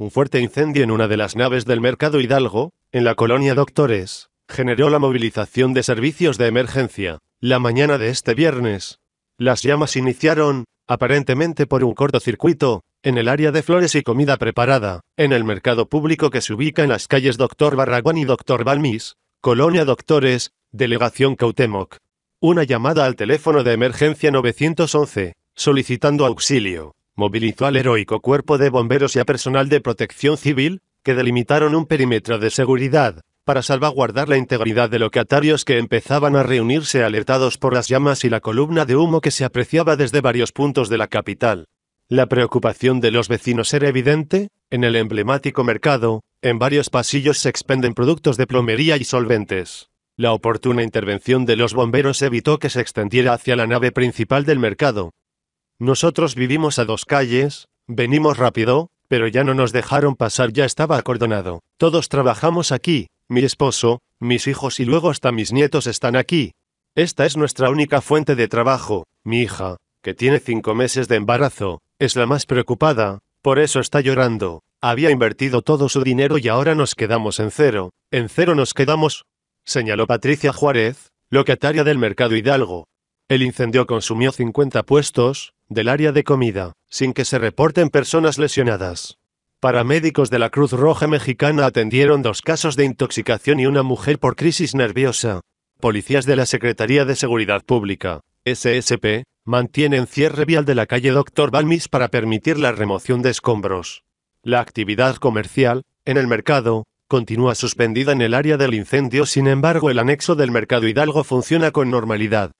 Un fuerte incendio en una de las naves del Mercado Hidalgo, en la colonia Doctores, generó la movilización de servicios de emergencia. La mañana de este viernes, las llamas iniciaron, aparentemente por un cortocircuito, en el área de flores y comida preparada, en el mercado público que se ubica en las calles Doctor Barragán y Doctor Balmis, Colonia Doctores, Delegación Cautemoc. Una llamada al teléfono de emergencia 911, solicitando auxilio, movilizó al heroico cuerpo de bomberos y a personal de protección civil, que delimitaron un perímetro de seguridad, para salvaguardar la integridad de locatarios que empezaban a reunirse alertados por las llamas y la columna de humo que se apreciaba desde varios puntos de la capital. La preocupación de los vecinos era evidente, en el emblemático mercado, en varios pasillos se expenden productos de plomería y solventes. La oportuna intervención de los bomberos evitó que se extendiera hacia la nave principal del mercado, nosotros vivimos a dos calles, venimos rápido, pero ya no nos dejaron pasar, ya estaba acordonado. Todos trabajamos aquí, mi esposo, mis hijos y luego hasta mis nietos están aquí. Esta es nuestra única fuente de trabajo. Mi hija, que tiene cinco meses de embarazo, es la más preocupada, por eso está llorando. Había invertido todo su dinero y ahora nos quedamos en cero. En cero nos quedamos, señaló Patricia Juárez, locataria del Mercado Hidalgo. El incendio consumió 50 puestos, del área de comida, sin que se reporten personas lesionadas. Paramédicos de la Cruz Roja Mexicana atendieron dos casos de intoxicación y una mujer por crisis nerviosa. Policías de la Secretaría de Seguridad Pública, SSP, mantienen cierre vial de la calle Doctor Balmis para permitir la remoción de escombros. La actividad comercial, en el mercado, continúa suspendida en el área del incendio, sin embargo el anexo del mercado Hidalgo funciona con normalidad.